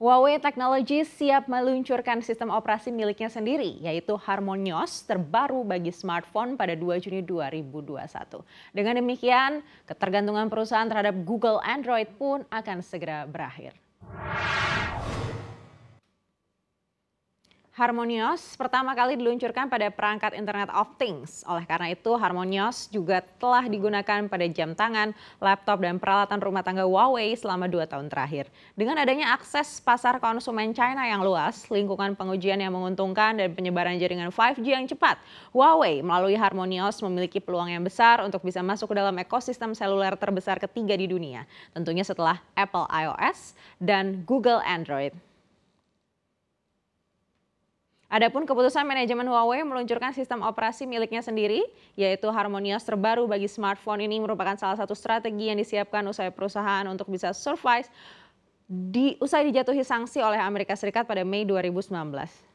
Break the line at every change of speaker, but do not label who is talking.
Huawei Technologies siap meluncurkan sistem operasi miliknya sendiri, yaitu Harmonios terbaru bagi smartphone pada 2 Juni 2021. Dengan demikian, ketergantungan perusahaan terhadap Google Android pun akan segera berakhir. Harmonious pertama kali diluncurkan pada perangkat Internet of Things. Oleh karena itu, Harmonious juga telah digunakan pada jam tangan, laptop, dan peralatan rumah tangga Huawei selama dua tahun terakhir. Dengan adanya akses pasar konsumen China yang luas, lingkungan pengujian yang menguntungkan, dan penyebaran jaringan 5G yang cepat, Huawei melalui Harmonious memiliki peluang yang besar untuk bisa masuk ke dalam ekosistem seluler terbesar ketiga di dunia. Tentunya setelah Apple iOS dan Google Android. Adapun keputusan manajemen Huawei meluncurkan sistem operasi miliknya sendiri, yaitu Harmonious terbaru bagi smartphone ini merupakan salah satu strategi yang disiapkan usai perusahaan untuk bisa survive di, usai dijatuhi sanksi oleh Amerika Serikat pada Mei 2019.